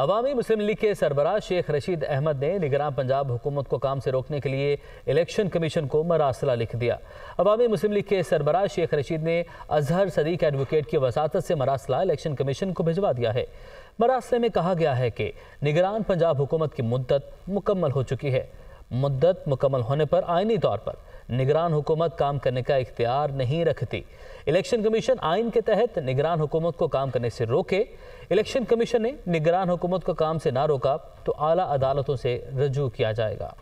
अवामी मुस्लिम league के सरबरा शेख रशीद अहमद ने निगरान पंजाब हुकूमत को काम से रोकने के लिए इलेक्शन कमीशन को मरासला लिख दिया अवामी मुस्लिम लीग के सरबरा शेख रशीद ने अजहर सदीक एडवोकेट की वसात से मरासला इलेक्शन कमीशन को भिजवा दिया है मरासले में कहा गया है कि निगरान पंजाब हुकूमत की मुद्दत मुकम्मल हो चुकी है मुद्दत मुकम्मल होने पर आइनी तौर पर निगरान हुकूमत काम करने का इख्तियार नहीं रखती इलेक्शन कमीशन आइन के तहत निगरान हुकूमत को काम करने से रोके इलेक्शन कमीशन ने निगरान हुकूमत को काम से ना रोका तो आला अदालतों से रजू किया जाएगा